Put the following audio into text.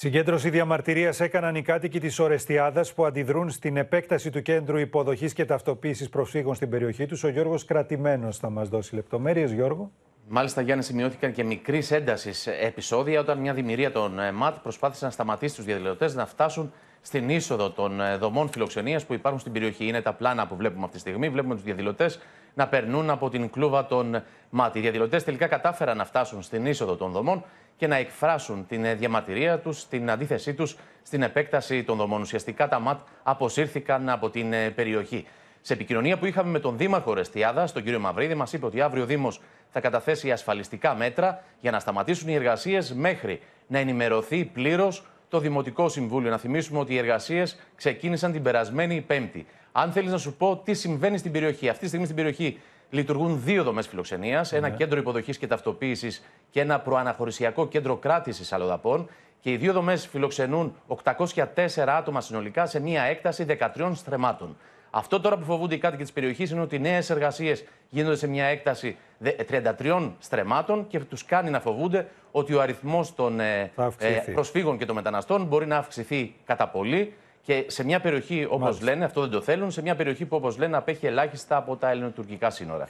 Συγκέντρωση διαμαρτυρίας έκαναν οι κάτοικοι της Ορεστιάδας που αντιδρούν στην επέκταση του κέντρου υποδοχής και ταυτοποίησης προσφύγων στην περιοχή τους. Ο Γιώργος Κρατημένος θα μας δώσει λεπτομέρειες. Γιώργο. Μάλιστα, Γιάννη, σημειώθηκαν και μικρής έντασης επεισόδια όταν μια δημιουργία των ε, ΜΑΤ προσπάθησε να σταματήσει τους διαδηλωτές να φτάσουν στην είσοδο των ε, δομών φιλοξενίας που υπάρχουν στην περιοχή. Είναι τα πλάνα που βλέπουμε αυτή τη στιγμή. Βλέπουμε τους διαδηλωτές να περνούν από την κλούβα των ε, ΜΑΤ. Οι διαδηλωτές τελικά κατάφεραν να φτάσουν στην είσοδο των δομών και να εκφράσουν την διαμαρτυρία τους, την αντίθεσή τους στην επέκταση των δομών. Ουσιαστικά τα ΜΑΤ αποσύρθηκαν από την περιοχή. Σε επικοινωνία που είχαμε με τον Δήμαρχο Ρεστιάδα, τον κύριο Μαυρίδη, μας είπε ότι αύριο ο Δήμος θα καταθέσει ασφαλιστικά μέτρα για να σταματήσουν οι εργασίες μέχρι να ενημερωθεί πλήρως το Δημοτικό Συμβούλιο. Να θυμίσουμε ότι οι εργασίες ξεκίνησαν την περασμένη Πέμπτη. Αν θέλεις να σου πω τι συμβαίνει στην περιοχή, αυτή τη στιγμή στην περιοχή λειτουργούν δύο δομές ένα ναι. κέντρο υποδοχής και ταυτοποίησης και ένα προαναχωρησιακό κέντρο κράτησης αλλοδαπών. Και οι δύο δομές φιλοξενούν 804 άτομα συνολικά σε μία έκταση 13 στρεμάτων. Αυτό τώρα που φοβούνται οι κάτοικοι της περιοχής είναι ότι οι νέες εργασίες γίνονται σε μια έκταση 33 στρεμάτων και τους κάνει να φοβούνται ότι ο αριθμός των ε, ε, προσφύγων και των μεταναστών μπορεί να αυξηθεί κατά πολύ. Και σε μια περιοχή, όπως λένε, αυτό δεν το θέλουν, σε μια περιοχή που, όπως λένε, απέχει ελάχιστα από τα ελληνοτουρκικά σύνορα.